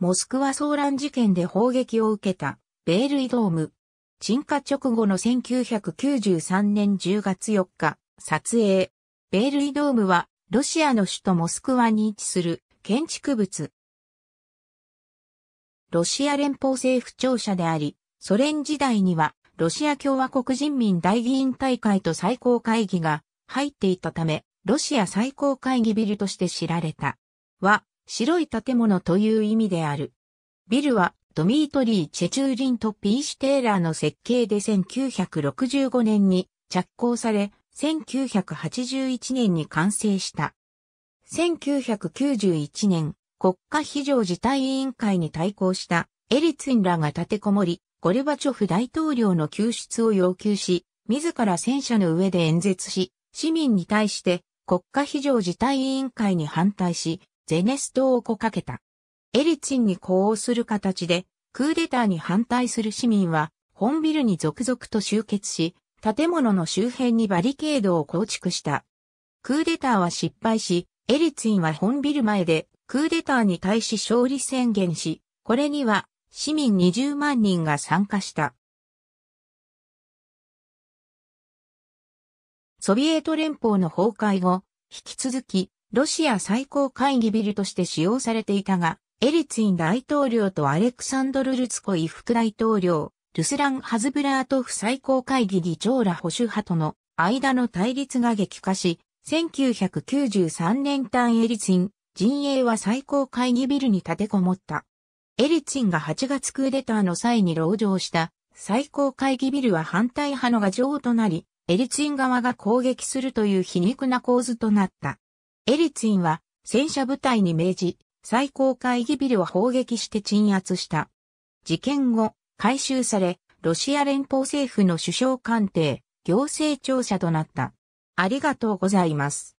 モスクワ騒乱事件で砲撃を受けた、ベールイドーム。鎮火直後の1993年10月4日、撮影。ベールイドームは、ロシアの首都モスクワに位置する建築物。ロシア連邦政府庁舎であり、ソ連時代には、ロシア共和国人民大議員大会と最高会議が入っていたため、ロシア最高会議ビルとして知られた。は、白い建物という意味である。ビルはドミートリー・チェチューリンとピーシュテーラーの設計で1965年に着工され、1981年に完成した。1991年、国家非常事態委員会に対抗したエリツィンらが立てこもり、ゴルバチョフ大統領の救出を要求し、自ら戦車の上で演説し、市民に対して国家非常事態委員会に反対し、ゼネストをこかけた。エリツィンに呼応する形で、クーデターに反対する市民は、本ビルに続々と集結し、建物の周辺にバリケードを構築した。クーデターは失敗し、エリツィンは本ビル前で、クーデターに対し勝利宣言し、これには、市民20万人が参加した。ソビエト連邦の崩壊後、引き続き、ロシア最高会議ビルとして使用されていたが、エリツィン大統領とアレクサンドル・ルツコイ副大統領、ルスラン・ハズブラートフ最高会議議長ら保守派との間の対立が激化し、1993年単エリツィン、陣営は最高会議ビルに立てこもった。エリツィンが8月クーデターの際に籠城した最高会議ビルは反対派の牙城となり、エリツィン側が攻撃するという皮肉な構図となった。エリツィンは戦車部隊に命じ、最高会議ビルを砲撃して鎮圧した。事件後、回収され、ロシア連邦政府の首相官邸、行政庁舎となった。ありがとうございます。